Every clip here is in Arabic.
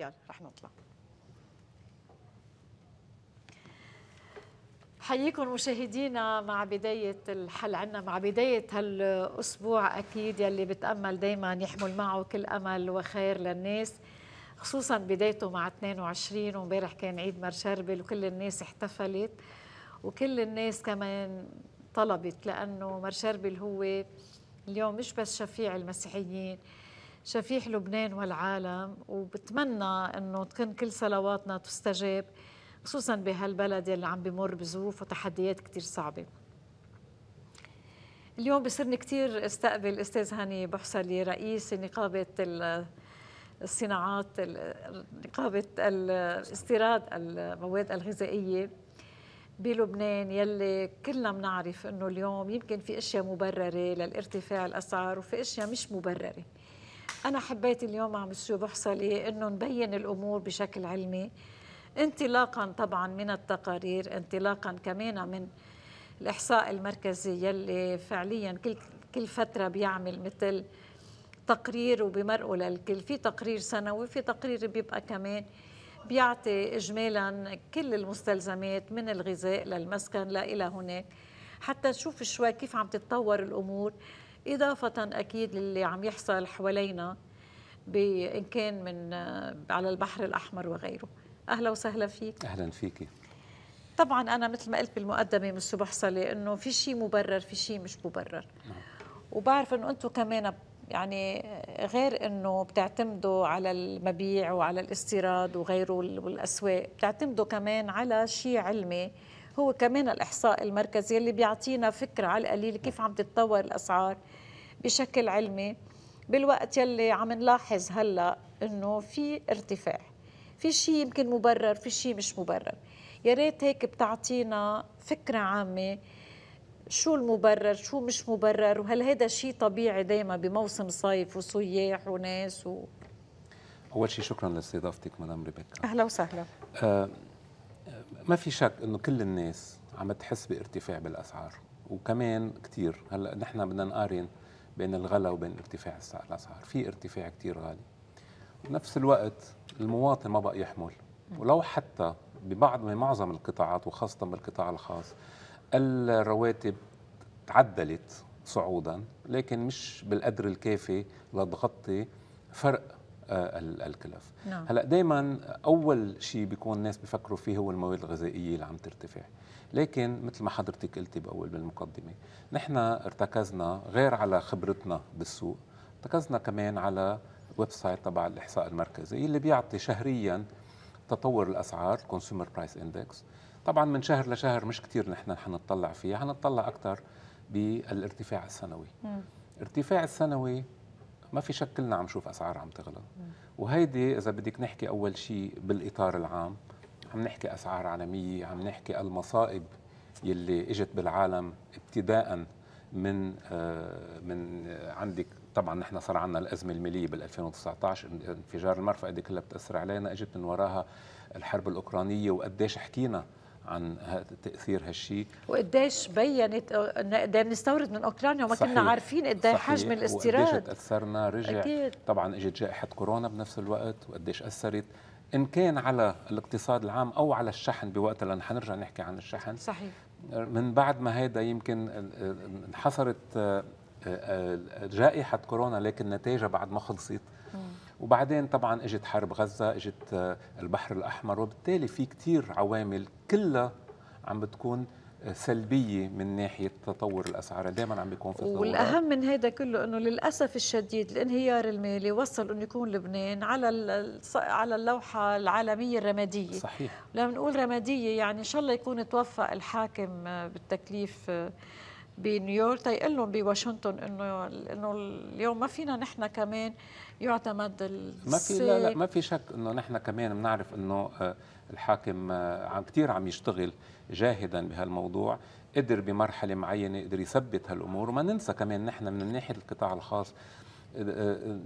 يلا رح نطلع حييكم مشاهدينا مع بداية الحل عنا مع بداية هالأسبوع أكيد يلي بتأمل دايما يحمل معه كل أمل وخير للناس خصوصا بدايته مع 22 ومبارح كان عيد مرشربل وكل الناس احتفلت وكل الناس كمان طلبت لأنه مرشربل هو اليوم مش بس شفيع المسيحيين شفيح لبنان والعالم وبتمنى انه تكون كل صلواتنا تستجاب خصوصا بهالبلد يلي عم بمر بظروف وتحديات كثير صعبه اليوم بصيرني كثير استقبل استاذ هاني بحصلي رئيس نقابه الصناعات نقابه الاستيراد المواد الغذائيه بلبنان يلي كلنا بنعرف انه اليوم يمكن في اشياء مبرره للارتفاع الاسعار وفي اشياء مش مبرره أنا حبيت اليوم مع شو بحصلي إنه نبين الأمور بشكل علمي انطلاقا طبعا من التقارير انطلاقا كمان من الإحصاء المركزي يلي فعليا كل كل فترة بيعمل مثل تقرير وبمرقه للكل في تقرير سنوي في تقرير بيبقى كمان بيعطي إجمالا كل المستلزمات من الغذاء للمسكن لإلى هناك حتى نشوف شوي كيف عم تتطور الأمور إضافة أكيد للي عم يحصل حوالينا إن كان من على البحر الأحمر وغيره أهلا وسهلا فيك أهلا فيكي طبعا أنا مثل ما قلت بالمقدمة من الصبح صلي إنه في شيء مبرر في شيء مش مبرر نعم. وبعرف إنه أنتم كمان يعني غير انه بتعتمدوا على المبيع وعلى الاستيراد وغيره والاسواق بتعتمدوا كمان على شيء علمي هو كمان الإحصاء المركزي اللي بيعطينا فكرة على القليل كيف عم تتطور الأسعار بشكل علمي بالوقت يلي عم نلاحظ هلا إنه في ارتفاع في شيء يمكن مبرر في شيء مش مبرر يا ريت هيك بتعطينا فكرة عامة شو المبرر شو مش مبرر وهل هذا شيء طبيعي دائما بموسم صيف وسياح وناس و... اول شيء شكرا لاستضافتك مدام ريبيكا اهلا وسهلا آه ما في شك انه كل الناس عم تحس بارتفاع بالاسعار وكمان كثير هلا نحن بدنا نقارن بين الغلا وبين ارتفاع الاسعار في ارتفاع كثير غالي بنفس الوقت المواطن ما بقى يحمل ولو حتى ببعض من معظم القطاعات وخاصه بالقطاع الخاص الرواتب تعدلت صعودا لكن مش بالقدر الكافي لتغطي فرق آه، الكلف نعم. هلا دائما اول شيء بيكون الناس بيفكروا فيه هو المواد الغذائيه اللي عم ترتفع لكن مثل ما حضرتك قلتي باول بالمقدمه نحن ارتكزنا غير على خبرتنا بالسوق ارتكزنا كمان على ويب سايت تبع الاحصاء المركزي اللي بيعطي شهريا تطور الاسعار الكونسيومر برايس اندكس طبعا من شهر لشهر مش كثير نحن حنطلع فيه حنطلع اكثر بالارتفاع السنوي م. ارتفاع السنوي ما في شك كلنا عم نشوف اسعار عم تغلى وهيدي اذا بدك نحكي اول شيء بالاطار العام عم نحكي اسعار عالميه عم نحكي المصائب يلي اجت بالعالم ابتداء من آه من آه، عندك طبعا نحن صار عندنا الازمه الماليه بال 2019 انفجار المرفأ دي كلها بتاثر علينا اجت من وراها الحرب الاوكرانيه وقديش حكينا عن تاثير هالشيء وقديش بينت بدنا نستورد من اوكرانيا وما صحيح. كنا عارفين قد حجم الاستيراد وقديش تاثرنا رجع أكيد. طبعا اجت جائحه كورونا بنفس الوقت وقديش اثرت ان كان على الاقتصاد العام او على الشحن بوقتها لان حنرجع نحكي عن الشحن صحيح من بعد ما هيدا يمكن انحصرت آه، آه، جائحه كورونا لكن نتائجها بعد ما خلصت وبعدين طبعا اجت حرب غزه اجت آه، البحر الاحمر وبالتالي في كثير عوامل كلها عم بتكون آه، سلبية من ناحية تطور الأسعار دائما عم بيكون في تطور والأهم من هذا كله أنه للأسف الشديد الانهيار المالي وصل أنه يكون لبنان على على اللوحة العالمية الرمادية صحيح لما نقول رمادية يعني إن شاء الله يكون توفق الحاكم آه، بالتكليف بنيويورك تيقول طيب لهم بواشنطن انه انه اليوم ما فينا نحن كمان يعتمد ما في لا لا ما في شك انه نحن كمان بنعرف انه آه، الحاكم آه، عم كثير عم يشتغل جاهدا بهالموضوع قدر بمرحله معينه قدر يثبت هالامور وما ننسى كمان نحن من ناحيه القطاع الخاص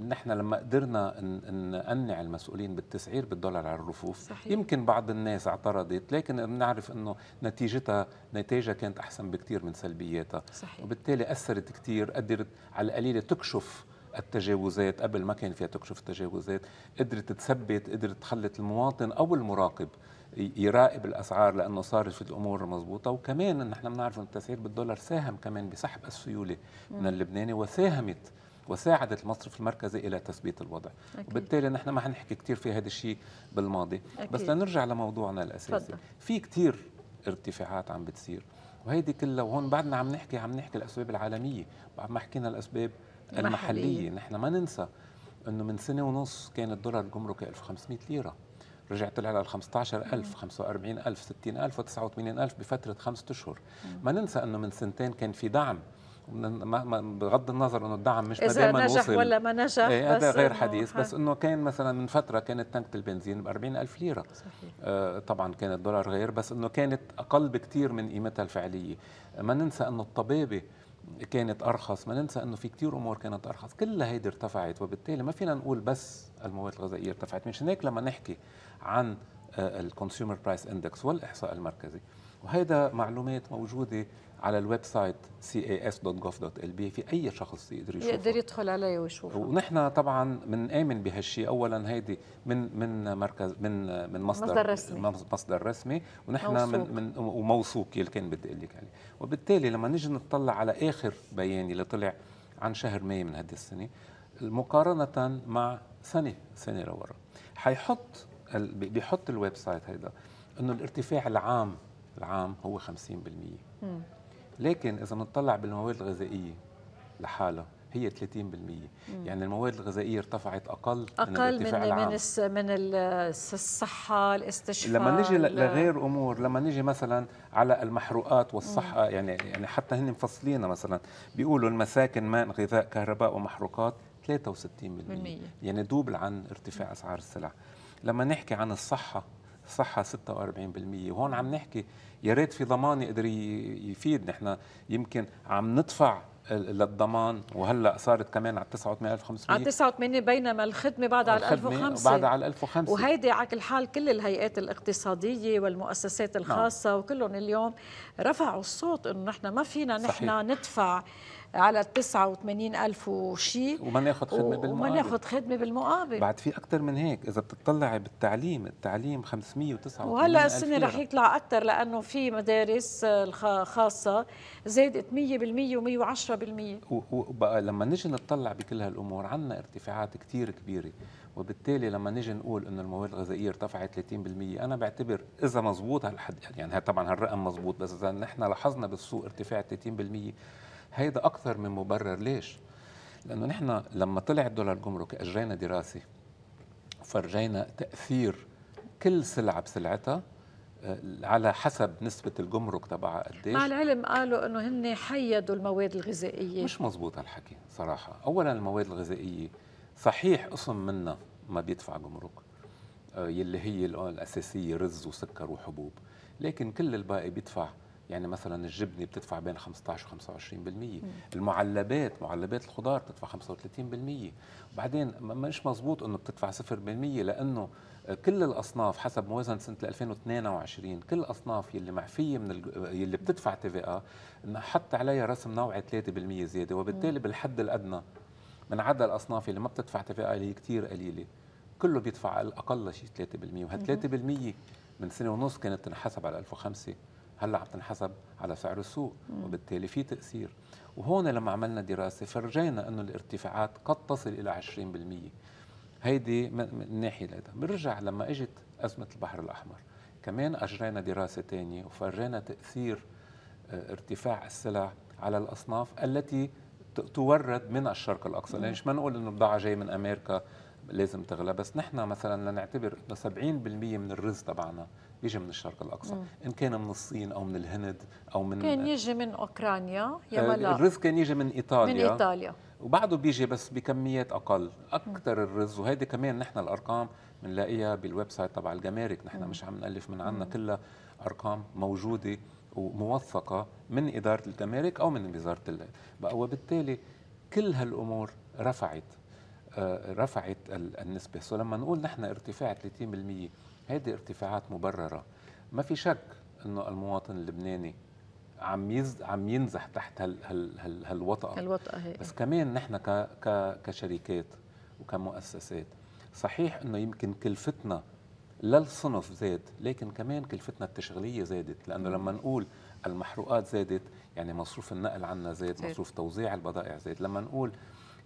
نحن لما قدرنا نقنع المسؤولين بالتسعير بالدولار على الرفوف صحيح. يمكن بعض الناس اعترضت لكن بنعرف انه نتيجتها نتائجها كانت احسن بكثير من سلبياتها صحيح. وبالتالي اثرت كثير قدرت على القليله تكشف التجاوزات قبل ما كان فيها تكشف التجاوزات قدرت تثبت قدرت تخلت المواطن او المراقب يراقب الاسعار لانه صار في الامور مضبوطه وكمان نحن بنعرف ان التسعير بالدولار ساهم كمان بسحب السيوله من اللبناني وساهمت وساعدت المصرف المركزي الى تثبيت الوضع أكيد. وبالتالي نحن ما حنحكي كثير في هذا الشيء بالماضي أكيد. بس لنرجع لموضوعنا الاساسي فضل. في كثير ارتفاعات عم بتصير وهيدي كلها وهون بعدنا عم نحكي عم نحكي الاسباب العالميه بعد ما حكينا الاسباب المحليه, المحلية. نحن ما ننسى انه من سنه ونص كان الدولار الجمركي 1500 ليره رجع طلع على 15000 45000 60000 و89000 بفتره خمسة اشهر ما ننسى انه من سنتين كان في دعم بغض النظر انه الدعم مش إذا دائما نجح وصل ولا ما نجح ايه هذا غير حديث بس انه كان مثلا من فتره كانت تنكه البنزين ب 40000 ليره صحيح. آه طبعا كان الدولار غير بس انه كانت اقل بكثير من قيمتها الفعليه ما ننسى انه الطبابه كانت ارخص ما ننسى انه في كثير امور كانت ارخص كلها هيدي ارتفعت وبالتالي ما فينا نقول بس المواد الغذائيه ارتفعت مش هيك لما نحكي عن الكونسيومر برايس اندكس والاحصاء المركزي وهيدا معلومات موجوده على الويب سايت cas.gov.lb في اي شخص يقدر يشوفه يقدر يدخل عليه ويشوفه ونحن طبعا بنآمن بهالشيء اولا هيدي من من مركز من من مصدر مصدر رسمي مصدر رسمي ونحن موصوك. من من وموثوق يلي كان بدي اقول لك عليه وبالتالي لما نجي نطلع على اخر بيان اللي طلع عن شهر ماي من هذه السنه مقارنه مع سنه سنه لورا حيحط بيحط الويب سايت هيدا انه الارتفاع العام العام هو 50% مم. لكن اذا بنطلع بالمواد الغذائيه لحالها هي 30% مم. يعني المواد الغذائيه ارتفعت اقل اقل من من, العام. من من الصحه الاستشفاء لما نجي لغير امور لما نجي مثلا على المحروقات والصحه مم. يعني يعني حتى هن مفصلينها مثلا بيقولوا المساكن ماء غذاء كهرباء ومحروقات 63% مم. يعني دوبل عن ارتفاع اسعار السلع لما نحكي عن الصحه صحة 46% وهون عم نحكي يا ريت في ضمان يقدر يفيد نحن يمكن عم ندفع للضمان وهلا صارت كمان على 89500 على 89 بينما الخدمه بعدها على 1005 بعدها على 1005 وهيدي على كل حال كل الهيئات الاقتصاديه والمؤسسات نعم. الخاصه نعم. وكلهم اليوم رفعوا الصوت انه نحن ما فينا نحن ندفع على ال 89000 وشيء وما ناخذ خدمه بالمقابل وما ناخذ خدمه بالمقابل بعد في اكثر من هيك اذا بتطلعي بالتعليم التعليم 589 وهلا السنه رح يطلع اكثر لانه في مدارس آه، خاصه زادت 100% و110% وبقى لما نجي نطلع بكل هالامور عندنا ارتفاعات كثير كبيره وبالتالي لما نجي نقول انه المواد الغذائيه ارتفعت 30% انا بعتبر اذا مزبوط هالحد يعني طبعا هالرقم مزبوط بس اذا نحن لاحظنا بالسوق ارتفاع 30% هيدا اكثر من مبرر ليش لانه نحن لما طلع الدولار الجمركي اجرينا دراسه فرجينا تاثير كل سلعه بسلعتها آه، على حسب نسبة الجمرك تبعها قديش مع العلم قالوا انه هن حيدوا المواد الغذائية مش مزبوط هالحكي صراحة، أولا المواد الغذائية صحيح قسم منها ما بيدفع جمرك آه، يلي هي الأساسية رز وسكر وحبوب، لكن كل الباقي بيدفع يعني مثلا الجبنه بتدفع بين 15 و25% المعلبات معلبات الخضار بتدفع 35% وبعدين مش مزبوط انه بتدفع 0% لانه كل الاصناف حسب موازنه سنه 2022 كل الاصناف يلي معفيه من يلي بتدفع تي في حط عليها رسم نوعي 3% زياده وبالتالي بالحد الادنى من عدا الاصناف اللي ما بتدفع تي في اللي كثير قليله كله بيدفع اقل شيء 3% وهال 3% من سنه ونص كانت تنحسب على 1005 هلا عم تنحسب على سعر السوق وبالتالي في تاثير وهون لما عملنا دراسه فرجينا انه الارتفاعات قد تصل الى 20% هيدي من ناحيه لهذا بنرجع لما اجت ازمه البحر الاحمر كمان اجرينا دراسه ثانيه وفرجينا تاثير آه، ارتفاع السلع على الاصناف التي تورد من الشرق الاقصى ليش يعني ما نقول انه البضاعه جاي من امريكا لازم تغلى بس نحن مثلا لنعتبر انه 70% من الرز تبعنا يجي من الشرق الاقصى مم. ان كان من الصين او من الهند او من كان يجي من اوكرانيا يا آه، ملا الرز كان يجي من ايطاليا من ايطاليا وبعده بيجي بس بكميات اقل اكثر الرز وهيدي كمان نحن الارقام بنلاقيها بالويب سايت تبع الجمارك نحن مش عم نالف من عنا كلها ارقام موجوده وموثقه من اداره الجمارك او من وزاره بقى وبالتالي كل هالامور رفعت آه، رفعت النسبه سو لما نقول نحن ارتفاع 30% هذه ارتفاعات مبررة ما في شك أنه المواطن اللبناني عم يز... عم ينزح تحت هال... هال... هال... هالوطأة الوطأة هي. بس كمان نحن ك... ك... كشركات وكمؤسسات صحيح أنه يمكن كلفتنا للصنف زاد لكن كمان كلفتنا التشغيلية زادت لأنه لما نقول المحروقات زادت يعني مصروف النقل عنا زاد مصروف توزيع البضائع زاد لما نقول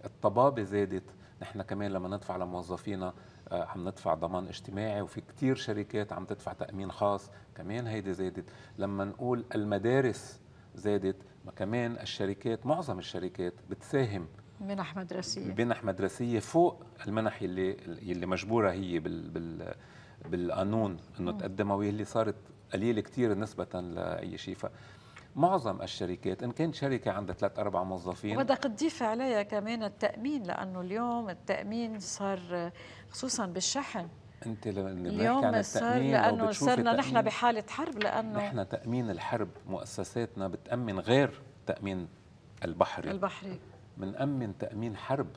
الطبابة زادت نحن كمان لما ندفع لموظفينا آه، عم ندفع ضمان اجتماعي وفي كتير شركات عم تدفع تأمين خاص كمان هيدي زادت لما نقول المدارس زادت ما كمان الشركات معظم الشركات بتساهم منح مدرسية منح مدرسية فوق المنح اللي, اللي مجبورة هي بال بال بالقانون انه تقدمها واللي صارت قليله كثير نسبه لاي شيء معظم الشركات ان كانت شركه عندها ثلاث اربع موظفين وبدك تضيف عليها كمان التامين لانه اليوم التامين صار خصوصا بالشحن انت لما اليوم عن صار لانه صرنا نحن بحاله حرب لانه نحن تامين الحرب مؤسساتنا بتامن غير تامين البحري البحري بنأمن تامين حرب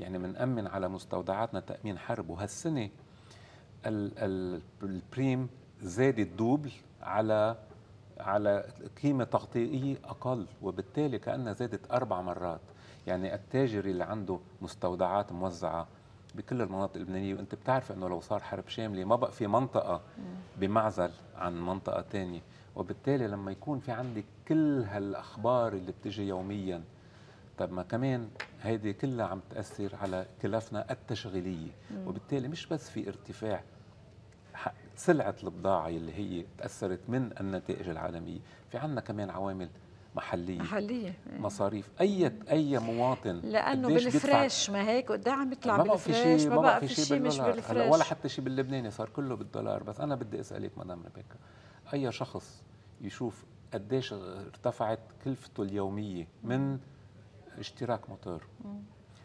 يعني بنأمن على مستودعاتنا تامين حرب وهالسنه البريم زاد الدوبل على على قيمة تغطيئية أقل وبالتالي كأنها زادت أربع مرات يعني التاجر اللي عنده مستودعات موزعة بكل المناطق اللبنانية وأنت بتعرف أنه لو صار حرب شاملة ما بقى في منطقة بمعزل عن منطقة ثانيه وبالتالي لما يكون في عندي كل هالأخبار اللي بتجي يومياً طب ما كمان هيدي كلها عم تأثر على كلفنا التشغيلية وبالتالي مش بس في ارتفاع سلعه البضاعه اللي هي تاثرت من النتائج العالميه في عندنا كمان عوامل محليه محليه إيه. مصاريف اي اي مواطن لانه بالفريش ما هيك قد عم يطلع بالفريش ما بقى في شيء مش بالفريش ولا حتى شيء باللبناني صار كله بالدولار بس انا بدي اسالك مدام ريبيكا اي شخص يشوف قديش ارتفعت كلفته اليوميه من اشتراك موتور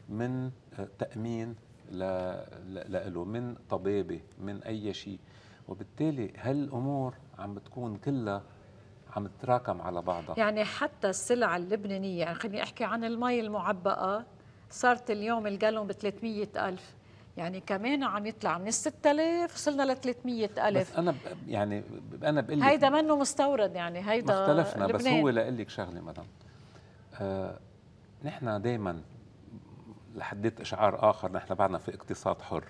من تامين لإله من طبابه من اي شيء وبالتالي هالامور عم بتكون كلها عم تتراكم على بعضها يعني حتى السلع اللبنانيه يعني خليني احكي عن المي المعبأه صارت اليوم الجالون ب 300 ألف يعني كمان عم يطلع من 6000 وصلنا ل 300000 بس انا يعني انا بقول لك هيدا منه مستورد يعني هيدا اختلفنا بس هو لاقول لك شغله مدام آه نحن دائما لحديت اشعار اخر نحن بعدنا في اقتصاد حر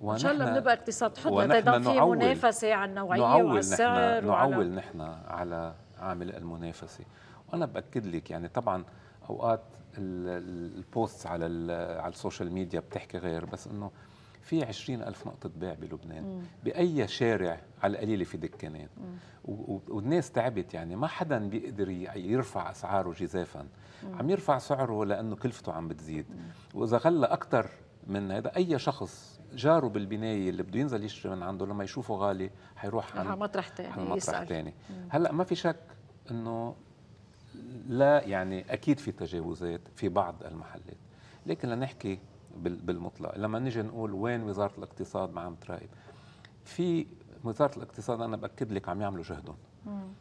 وان شاء الله بنبقى اقتصاد حضن ايضا في منافسه على النوعيه وعلى السعر نحن نعول نحن على عامل المنافسه وانا باكد لك يعني طبعا اوقات البوست على على السوشيال ميديا بتحكي غير بس انه في 20 ألف نقطة بيع بلبنان مم. بأي شارع على القليلة في دكانات والناس تعبت يعني ما حدا بيقدر يرفع أسعاره جزافا مم. عم يرفع سعره لأنه كلفته عم بتزيد مم. وإذا غلى أكثر من هذا أي شخص جاره بالبنايه اللي بده ينزل يشتري من عنده لما يشوفه غالي حيروح على مطرح ثاني على مطرح ثاني هلا ما في شك انه لا يعني اكيد في تجاوزات في بعض المحلات لكن لنحكي بالمطلق لما نجي نقول وين وزاره الاقتصاد ما عم تراقب في وزاره الاقتصاد انا باكد لك عم يعملوا جهدهم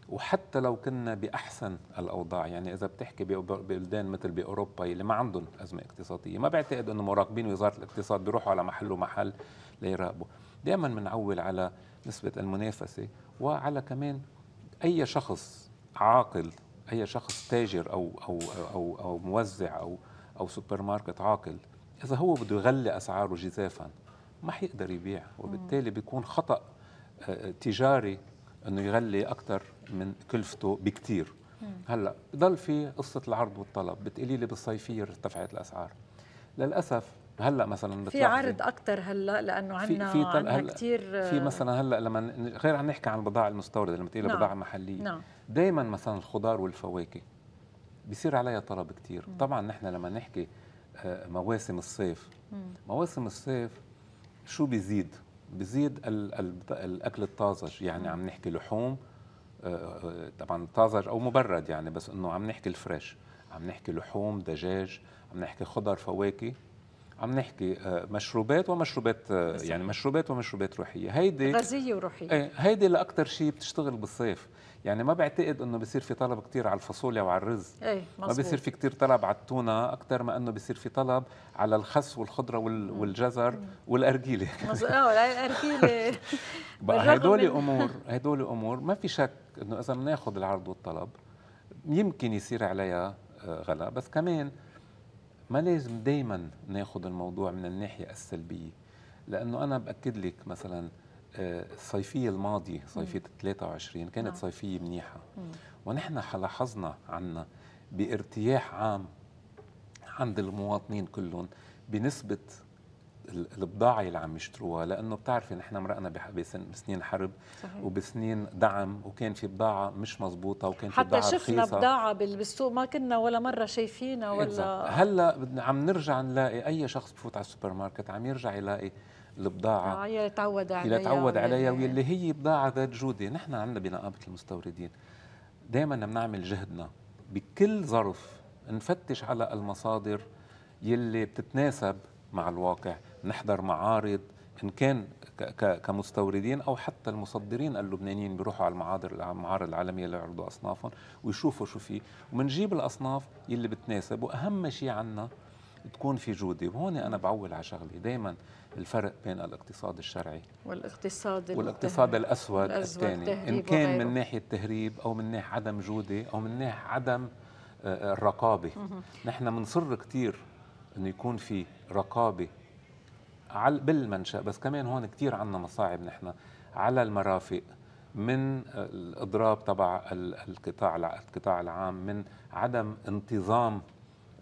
وحتى لو كنا باحسن الاوضاع يعني اذا بتحكي ببلدان مثل باوروبا اللي ما عندهم ازمه اقتصاديه ما بعتقد انه مراقبين وزاره الاقتصاد بيروحوا على محل ومحل ليراقبوا دائما بنعول على نسبه المنافسه وعلى كمان اي شخص عاقل اي شخص تاجر او او او او موزع او او سوبر ماركت عاقل اذا هو بده يغلي اسعاره جزافا ما حيقدر يبيع وبالتالي بيكون خطا تجاري انه يغلي اكثر من كلفته بكثير هلا ضل في قصه العرض والطلب بتقولي لي بالصيفيه ارتفعت الاسعار للاسف هلا مثلا في عرض اكثر هلا لانه عندنا في, طل... كثير في مثلا هلا لما غير عم نحكي عن البضاعه المستورده لما تقول نعم. بضاعه محليه نعم. دائما مثلا الخضار والفواكه بيصير عليها طلب كثير طبعا نحن لما نحكي آه، مواسم الصيف مم. مواسم الصيف شو بيزيد بزيد الاكل الطازج يعني عم نحكي لحوم آه، آه، طبعا طازج او مبرد يعني بس انه عم نحكي الفريش عم نحكي لحوم دجاج عم نحكي خضر فواكه عم نحكي آه، مشروبات ومشروبات يعني مشروبات ومشروبات روحيه هيدي غازيه وروحيه إيه، هيدي لاكثر شيء بتشتغل بالصيف يعني ما بعتقد انه بصير في طلب كثير على الفاصوليا وعلى الرز إيه، ما بصير في كثير طلب على التونه اكثر ما انه بصير في طلب على الخس والخضره والجزر والارجيله اه الارجيله بقى هدول امور هدول امور ما في شك انه اذا ناخذ العرض والطلب يمكن يصير عليها آه، غلا بس كمان ما لازم دائما ناخذ الموضوع من الناحيه السلبيه لانه انا باكد لك مثلا الصيفيه الماضيه صيفيه 23 كانت نعم. صيفيه منيحه ونحن لاحظنا عنا بارتياح عام عند المواطنين كلهم بنسبه البضاعه اللي عم يشتروها لانه بتعرفي نحن مرقنا بسنين حرب صحيح. وبسنين دعم وكان في بضاعه مش مزبوطه وكان في بضاعه حتى شفنا بضاعه بالسوق ما كنا ولا مره شايفينها ولا هلا عم نرجع نلاقي اي شخص بفوت على السوبر ماركت عم يرجع يلاقي البضاعه يلي آه، تعود عليها يلي تعود عليها واللي هي بضاعه ذات جوده نحن عندنا بنقابه المستوردين دائما بنعمل جهدنا بكل ظرف نفتش على المصادر يلي بتتناسب مع الواقع نحضر معارض ان كان كمستوردين او حتى المصدرين اللبنانيين بيروحوا على المعارض المعارض العالميه يعرضوا اصنافهم ويشوفوا شو في وبنجيب الاصناف يلي بتناسب واهم شيء عنا تكون في جوده وهون انا بعول على شغله دائما الفرق بين الاقتصاد الشرعي والاقتصاد والاقتصاد الاسود الثاني ان كان من ناحيه تهريب او من ناحيه عدم جوده او من ناحيه عدم آه، آه، الرقابه نحن بنصر كثير انه يكون في رقابه على بالمنشا بس كمان هون كثير عندنا مصاعب نحن على المرافق من الاضراب تبع القطاع القطاع العام من عدم انتظام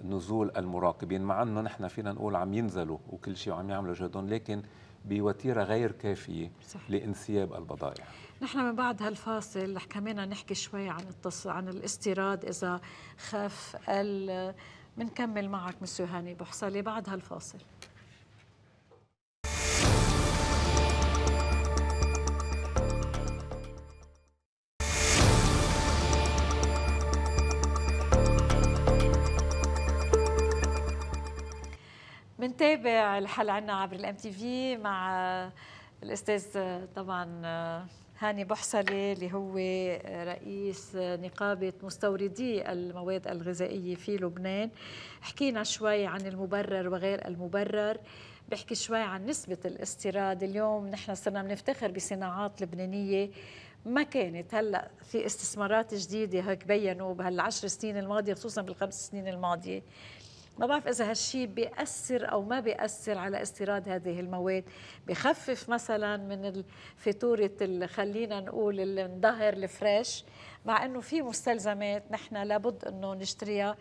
نزول المراقبين مع انه نحن فينا نقول عم ينزلوا وكل شيء وعم يعملوا جهدهم لكن بوتيره غير كافيه صح. لانسياب البضائع نحن من بعد هالفاصل رح كمان نحكي شوي عن التص... عن الاستيراد اذا خاف ال... بنكمل معك مسيو هاني بحصلي بعد هالفاصل منتابع الحل عنا عبر الام تي في مع الاستاذ طبعا هاني بحصلي اللي هو رئيس نقابة مستوردي المواد الغذائية في لبنان حكينا شوي عن المبرر وغير المبرر بحكي شوي عن نسبة الاستيراد اليوم نحن صرنا بنفتخر بصناعات لبنانية ما كانت هلا في استثمارات جديده هيك بينوا بهالعشر سنين الماضيه خصوصا بالخمس سنين الماضيه ما بعرف اذا هالشيء بياثر او ما بياثر على استيراد هذه المواد بخفف مثلا من فاتوره خلينا نقول النظهر الفريش مع انه في مستلزمات نحن لابد انه نشتريها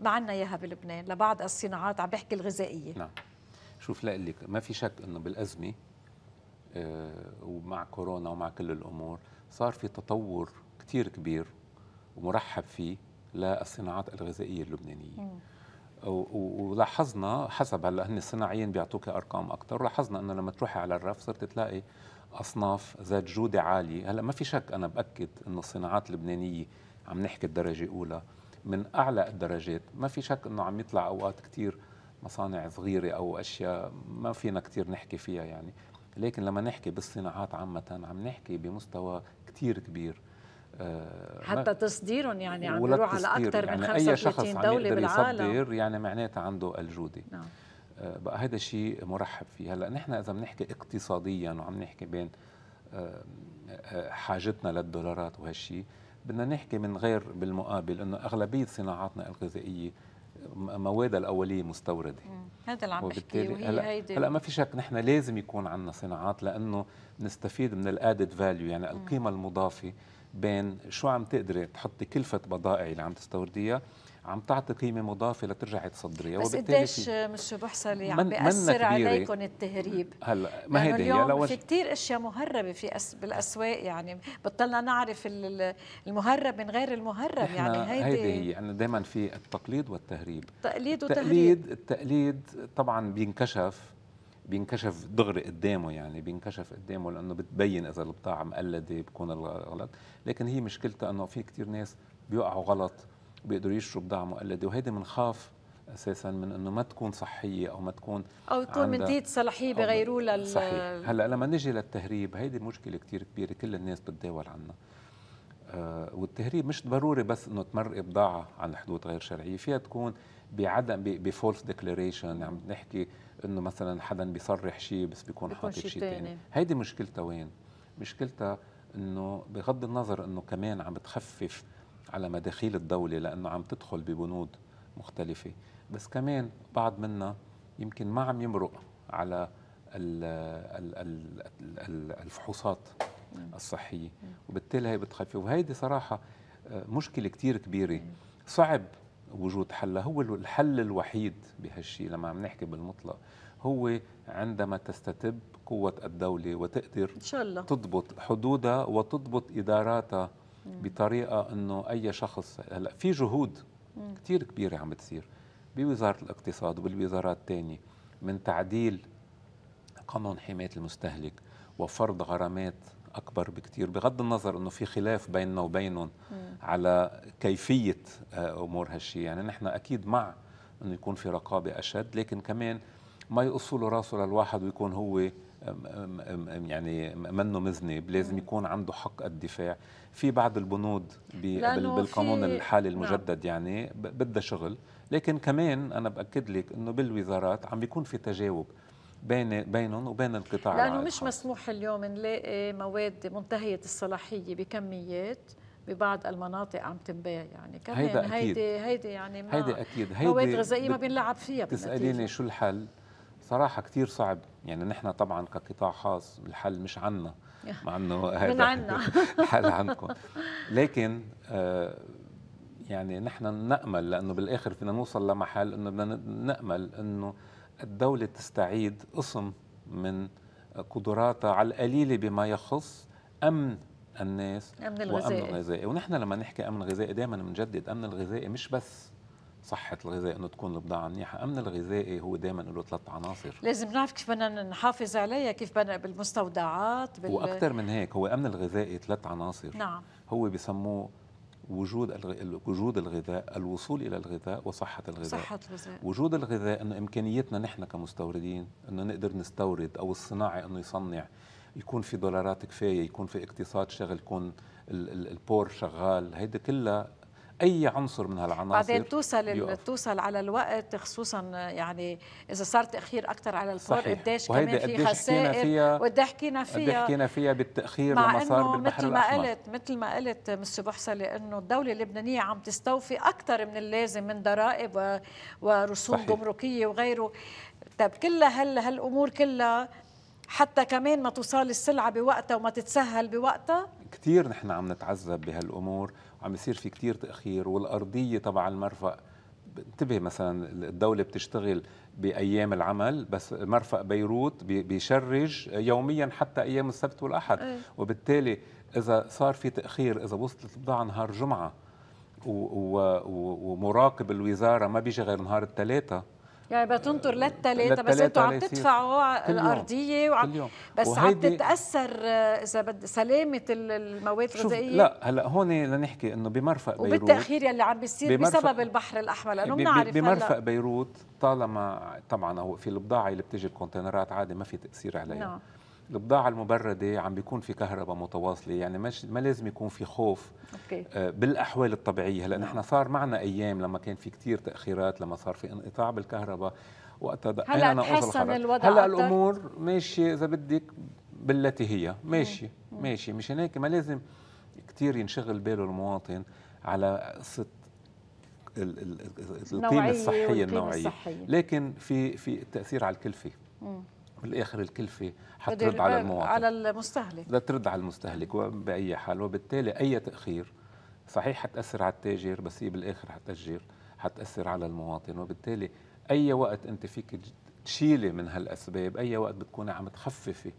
ما عندنا اياها بلبنان لبعض الصناعات عم بحكي الغذائيه نعم شوف لك ما في شك انه بالازمه آه، ومع كورونا ومع كل الامور صار في تطور كثير كبير ومرحب فيه للصناعات الغذائيه اللبنانيه مم. ولاحظنا حسب هلا هن الصناعيين بيعطوك ارقام اكثر ولاحظنا انه لما تروحي على الرف صرت تلاقي اصناف ذات جوده عاليه هلا ما في شك انا باكد انه الصناعات اللبنانيه عم نحكي الدرجه الاولى من اعلى الدرجات ما في شك انه عم يطلع اوقات كثير مصانع صغيره او اشياء ما فينا كثير نحكي فيها يعني لكن لما نحكي بالصناعات عامه عم نحكي بمستوى كثير كبير آه، حتى تصديرهم يعني عم بيروح على اكثر يعني من 35 دوله بالعالم يصدر يعني معناتها عنده الجوده نعم. آه، بقى هذا شيء مرحب فيه هلا نحن اذا بنحكي اقتصاديا وعم نحكي بين آه، حاجتنا للدولارات وهالشيء بدنا نحكي من غير بالمقابل انه اغلبيه صناعاتنا الغذائيه موادها الاوليه مستورده هذا اللي عم بحكي وهي هلا, هيدي هلا ما في شك نحن لازم يكون عندنا صناعات لانه نستفيد من الادد فاليو يعني القيمه المضافه بين شو عم تقدري تحطي كلفه بضائع اللي عم تستورديها عم تعطي قيمة مضافة لترجعي تصدريها بس قديش مش بحصل عم يعني بيأثر عليكم التهريب هلا ما هيدي هي اليوم في كثير اشياء مهربة في أس بالاسواق يعني بطلنا نعرف المهرب من غير المهرب يعني هيدي هيدي هي يعني دائما في التقليد والتهريب التقليد وتهريب التقليد التقليد طبعا بينكشف بينكشف دغري قدامه يعني بينكشف قدامه لانه بتبين اذا البضاعه مقلده بكون الغلط لكن هي مشكلتها انه في كثير ناس بيقعوا غلط بيقدروا يشتروا بضاعه مقلده وهيدي بنخاف اساسا من انه ما تكون صحيه او ما تكون او تكون من ديت صلاحيه بغيروا لل صحيح هلا لما نجي للتهريب هيدي مشكله كثير كبيره كل الناس بتداول عنها آه والتهريب مش ضروري بس انه تمرق بضاعه عن حدود غير شرعيه فيها تكون بعدم بفولس ديكلاريشن عم نحكي انه مثلا حدا بيصرح شيء بس بيكون حاطط شيء ثاني هيدي مشكلتها وين مشكلتها انه بغض النظر انه كمان عم بتخفف على مداخيل الدوله لانه عم تدخل ببنود مختلفه بس كمان بعض منا يمكن ما عم يمرق على الفحوصات الصحيه وبالتالي هي بتخفف وهيدي صراحه آه، مشكله كتير كبيره صعب وجود حل هو الحل الوحيد بهالشيء لما عم نحكي بالمطلق هو عندما تستتب قوة الدولة وتقدر إن شاء الله. تضبط حدودها وتضبط إداراتها بطريقة أنه أي شخص هلا في جهود كثير كبيرة عم بتصير بوزارة الاقتصاد وبالوزارات الثانية من تعديل قانون حماية المستهلك وفرض غرامات اكبر بكتير بغض النظر انه في خلاف بيننا وبينهم على كيفيه آه، امور هالشيء يعني نحن اكيد مع انه يكون في رقابه اشد لكن كمان ما يقصوا له راسه للواحد ويكون هو يعني منه مذنب لازم يكون عنده حق الدفاع في بعض البنود بالقانون الحالي نعم. المجدد يعني بدها شغل لكن كمان انا باكد لك انه بالوزارات عم بيكون في تجاوب بين بينهم وبين القطاع لانه مش مسموح اليوم نلاقي مواد منتهيه الصلاحيه بكميات ببعض المناطق عم تنباع يعني كمان هيدا هيدي هيدي يعني ما هيدي اكيد هيدا مواد غذائيه ما بينلعب فيها تساليني شو الحل؟ صراحه كثير صعب يعني نحن طبعا كقطاع خاص الحل مش عنا مع انه هيدا من عنا الحل عندكم لكن آه يعني نحن نامل لانه بالاخر فينا نوصل لمحل انه بدنا نامل انه الدولة تستعيد قسم من قدراتها على القليلة بما يخص أمن الناس أمن الغذائي وأمن الغذائي ونحن لما نحكي أمن غذائي دائما بنجدد أمن الغذائي مش بس صحة الغذاء انه تكون البضاعة منيحة، أمن الغذائي هو دائما له ثلاث عناصر لازم نعرف كيف بدنا نحافظ عليها، كيف بدنا بالمستودعات بال... وأكثر من هيك هو أمن الغذائي ثلاث عناصر نعم هو بسموه وجود وجود الغذاء الوصول الى الغذاء وصحه الغذاء صحه الغذاء وجود الغذاء انه امكانيتنا نحن كمستوردين انه نقدر نستورد او الصناعي انه يصنع يكون في دولارات كفايه يكون في اقتصاد شغل يكون البور شغال هيدا كلها اي عنصر من هالعناصر بعدين توصل توصل على الوقت خصوصا يعني اذا صار تاخير اكثر على الفور قديش كمان في خسائر وقد حكينا فيها حكينا فيها بالتاخير لما صار بالبحر مثل ما قلت مثل ما قلت مستر بحصلي انه الدوله اللبنانيه عم تستوفي اكثر من اللازم من ضرائب ورسوم جمركيه وغيره طيب كل هال هالامور كلها حتى كمان ما توصل السلعه بوقتها وما تتسهل بوقتها كثير نحن عم نتعذب بهالامور عم يصير في كتير تاخير والارضيه تبع المرفق انتبه مثلا الدولة بتشتغل بأيام العمل بس مرفق بيروت بيشرج يوميا حتى أيام السبت والأحد إيه. وبالتالي إذا صار في تأخير إذا وصلت البضاعة نهار جمعة ومراقب الوزارة ما بيجي غير نهار الثلاثة يعني بتنطر للثلاثة بس انتوا عم تدفعوا الأرضية وعم بس عم تتأثر إذا بد سلامة المواد الغذائية لا هلا هون لنحكي إنه بمرفق بيروت وبالتأخير يلي عم بيصير بسبب البحر الأحمر لأنه بنعرف بمرفق هلأ. بيروت طالما طبعا هو في البضاعة اللي بتيجي بكونتينرات عادي ما في تأثير عليها نعم. البضاعة المبردة عم بيكون في كهرباء متواصلة يعني مش ما لازم يكون في خوف أوكي. آه، بالأحوال الطبيعية هلا نعم. نحن صار معنا أيام لما كان في كتير تأخيرات لما صار في انقطاع بالكهرباء وقتها هلا تحسن الوضع هلا أكثر. الأمور ماشية إذا بدك بالتي هي ماشية ماشية مشان هيك ما لازم كتير ينشغل باله المواطن على قصة القيمة الصحية النوعية الصحية. لكن في في تأثير على الكلفة مم. بالاخر الكلفه حترد على المواطن على المستهلك لا ترد على المستهلك باي حال وبالتالي اي تاخير صحيح حتاثر على التاجر بس هي بالاخر حتاجر حتاثر على المواطن وبالتالي اي وقت انت فيك تشيلي من هالاسباب اي وقت بتكوني عم تخففي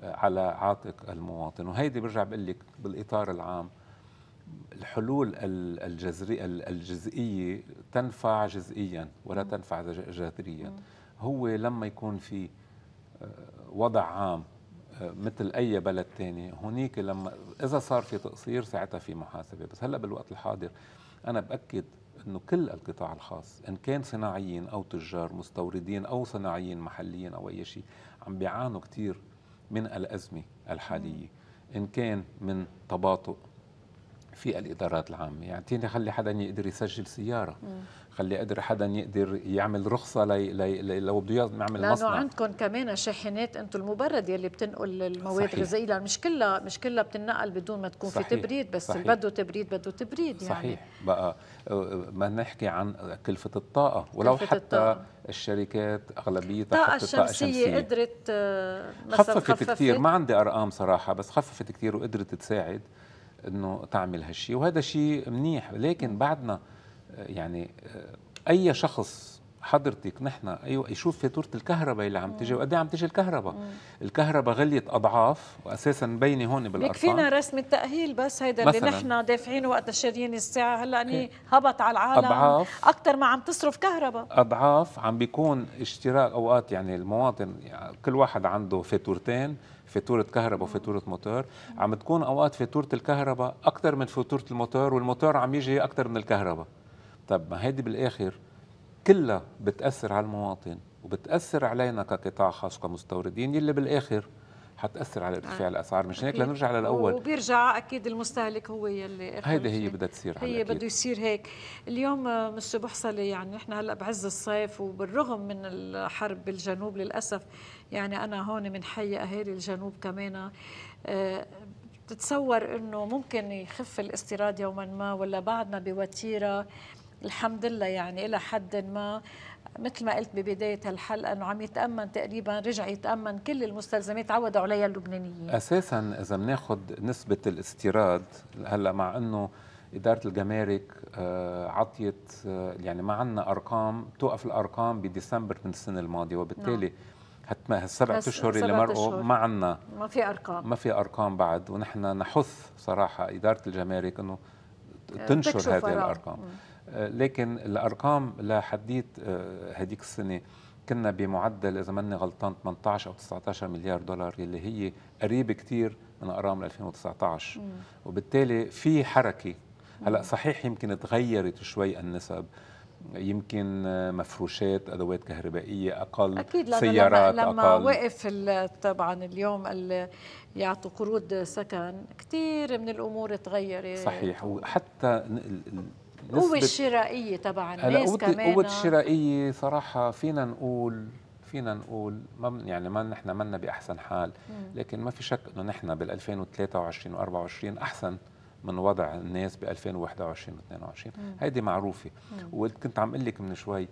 آه، على عاتق المواطن وهيدي برجع بقول لك بالاطار العام الحلول الجذرية الجزئية تنفع جزئيا ولا تنفع جذريا هو لما يكون في وضع عام آه، مثل اي بلد تاني هنيك لما اذا صار في تقصير ساعتها في محاسبه بس هلا بالوقت الحاضر انا باكد انه كل القطاع الخاص ان كان صناعيين او تجار مستوردين او صناعيين محليين او اي شيء عم بيعانوا كثير من الازمه الحاليه ان كان من تباطؤ في الادارات العامه يعطيني خلي حدا يقدر يسجل سياره خلي قدر حدا يقدر يعمل رخصه لي لي لي لو بده يعمل لانه عندكم كمان شاحنات انتم المبرد يلي بتنقل المواد الغذائيه مش كلها مش كلها بتنقل بدون ما تكون صحيح. في تبريد بس صحيح. بده تبريد بده تبريد يعني صحيح بقى ما نحكي عن كلفه الطاقه ولو كلفة حتى الطاقة. الشركات اغلبيتها الطاقه الشمسيه قدرت آه، مثلا خففت, خففت كثير ما عندي ارقام صراحه بس خففت كثير وقدرت تساعد انه تعمل هالشيء وهذا شيء منيح لكن بعدنا آه، يعني آه، اي شخص حضرتك نحن ايوه يشوف فاتوره الكهرباء اللي عم تجي وقد إيه عم تجي الكهرباء الكهرباء غليت اضعاف واساسا مبينه هون بالارقام فينا رسم التاهيل بس هيدا اللي نحن دافعينه وقت شاريين الساعه هلا اني يعني هبط على العالم أضعاف اكثر ما عم تصرف كهرباء اضعاف عم بيكون اشتراك اوقات يعني المواطن يعني كل واحد عنده فاتورتين فاتوره كهرباء وفاتوره موتور عم تكون اوقات فاتوره الكهرباء اكثر من فاتوره الموتور والموتور عم يجي اكثر من الكهرباء طب ما هيدي بالاخر كلها بتاثر على المواطن وبتاثر علينا كقطاع خاص كمستوردين يلي بالاخر حتأثر على ارتفاع آه. الاسعار مش هيك لنرجع للاول وبيرجع اكيد المستهلك هو يلي هيدي هي بدها تصير هي بده يصير هيك اليوم آه، مش بحصلي يعني نحن هلا بعز الصيف وبالرغم من الحرب بالجنوب للاسف يعني انا هون من حي اهالي الجنوب كمان آه، بتتصور انه ممكن يخف الاستيراد يوما ما ولا بعدنا بوتيره الحمد لله يعني الى حد ما مثل ما قلت ببداية الحلقة أنه عم يتأمن تقريبا رجع يتأمن كل المستلزمات عودوا عليها اللبنانيين أساسا إذا بناخذ نسبة الاستيراد هلأ مع أنه إدارة الجمارك آه، عطيت آه، يعني ما عندنا أرقام توقف الأرقام بديسمبر من السنة الماضية وبالتالي نعم. هتما هالسبع اشهر اللي مرقوا ما عندنا ما في ارقام ما في ارقام بعد ونحن نحث صراحه اداره الجمارك انه آه، تنشر هذه الارقام م. لكن الارقام لحديت آه، هديك السنه كنا بمعدل اذا ماني غلطان 18 او 19 مليار دولار اللي هي قريبه كثير من ارقام 2019 مم. وبالتالي في حركه هلا صحيح يمكن تغيرت شوي النسب يمكن آه، مفروشات ادوات كهربائيه اقل أكيد لأن سيارات لما, لما وقف طبعا اليوم يعطوا قروض سكن كثير من الامور تغيرت صحيح وحتى القوة الشرائية تبع الناس قوة كمان القوة الشرائية آه. صراحة فينا نقول فينا نقول ما يعني ما نحن منا باحسن حال لكن ما في شك انه نحن بال 2023 و24 احسن من وضع الناس ب 2021 و22 هيدي معروفه وكنت عم اقول لك من شوي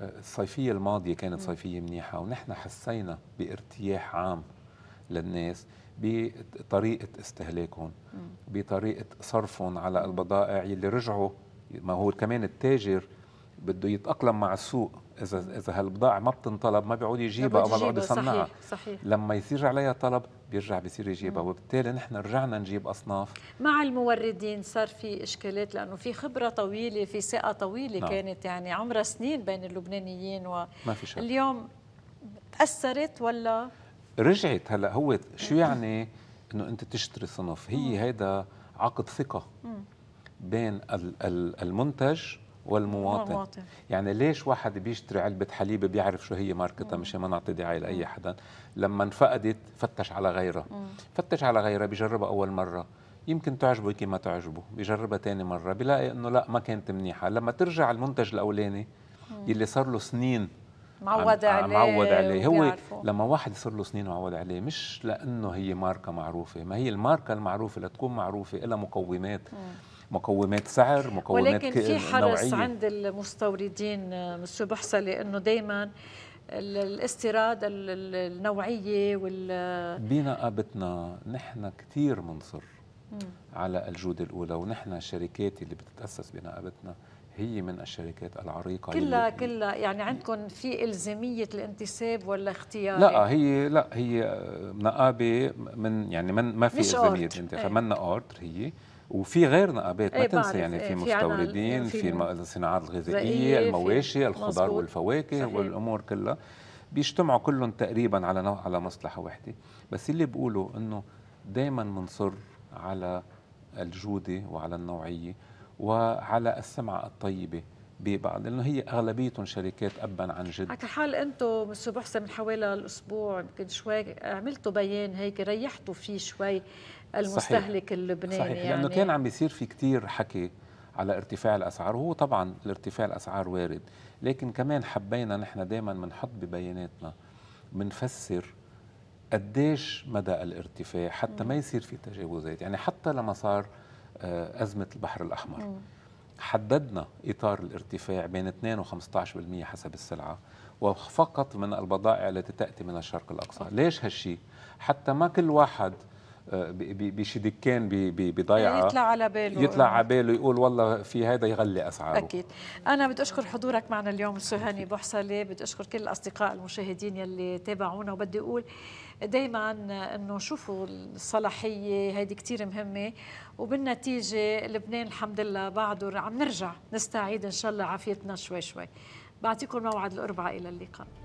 آه، الصيفيه الماضيه كانت صيفيه منيحه ونحن حسينا بارتياح عام للناس بطريقه استهلاكهم بطريقه صرفهم على البضائع اللي رجعوا ما هو كمان التاجر بده يتاقلم مع السوق اذا اذا هالبضاعه ما بتنطلب ما بيعود يجيبها او ما بيعود يصنعها صحيح صحيح لما يصير عليها طلب بيرجع بيصير يجيبها وبالتالي نحن رجعنا نجيب اصناف مع الموردين صار في اشكالات لانه في خبره طويله في ثقه طويله نعم. كانت يعني عمرها سنين بين اللبنانيين و ما في شك اليوم تاثرت ولا رجعت هلا هو شو يعني انه انت تشتري صنف هي هيدا عقد ثقه بين المنتج والمواطن مواطن. يعني ليش واحد بيشتري علبة حليب بيعرف شو هي ماركتها مشان ما نعطي دعاية لأي حدا لما انفقدت فتش على غيرها فتش على غيرها بيجربها أول مرة يمكن تعجبه يمكن ما تعجبه بيجربها تاني مرة بيلاقي أنه لا ما كانت منيحة لما ترجع المنتج الأولاني اللي صار له سنين معود عليه معود عليه هو لما واحد يصير له سنين معود عليه مش لانه هي ماركه معروفه ما هي الماركه المعروفه لتكون معروفه لها مقومات مم. مقومات سعر مقومات ولكن في حرص نوعية. عند المستوردين آه، مسيو بحصة انه دائما الاستيراد النوعيه وال بينا قابتنا نحن كثير منصر على الجوده الاولى ونحن الشركات اللي بتتاسس بنا قابتنا هي من الشركات العريقه كلها كلها يعني عندكم في الزاميه الانتساب ولا اختيار لا هي لا هي آه، نقابه من يعني من ما في الزاميه الانتخاب إيه. من اوردر هي وفي غيرنا نقابات ما إيه، تنسى يعني في إيه، مستوردين في, في الصناعات الغذائيه المواشي الخضار والفواكه صحيح. والامور كلها بيجتمعوا كلهم تقريبا على نوع على مصلحه واحده بس اللي بقوله انه دائما بنصر على الجوده وعلى النوعيه وعلى السمعه الطيبه ببعض لانه هي اغلبيتهم شركات ابا عن جد على حال انتم مستر محسن من حوالي الاسبوع يمكن شوي عملتوا بيان هيك ريحتوا فيه شوي المستهلك صحيح. اللبناني صحيح يعني لانه كان عم بيصير في كثير حكي على ارتفاع الاسعار وهو طبعا الارتفاع الاسعار وارد لكن كمان حبينا نحن دائما بنحط ببياناتنا بنفسر قديش مدى الارتفاع حتى ما يصير في تجاوزات يعني حتى لما صار آه، أزمة البحر الأحمر م. حددنا إطار الارتفاع بين 2 و 15% حسب السلعة وفقط من البضائع التي تأتي من الشرق الأقصى ليش هالشي؟ حتى ما كل واحد آه، بشدكان بضيعه يعني يطلع على باله يطلع على باله يقول والله في هذا يغلي اسعاره اكيد انا بدي اشكر حضورك معنا اليوم سهاني بوحصله بدي اشكر كل الاصدقاء المشاهدين يلي تابعونا وبدي اقول دائما انه شوفوا الصلاحيه هيدي كثير مهمه وبالنتيجه لبنان الحمد لله بعده عم نرجع نستعيد ان شاء الله عافيتنا شوي شوي بعطيكم موعد الاربعاء الى اللقاء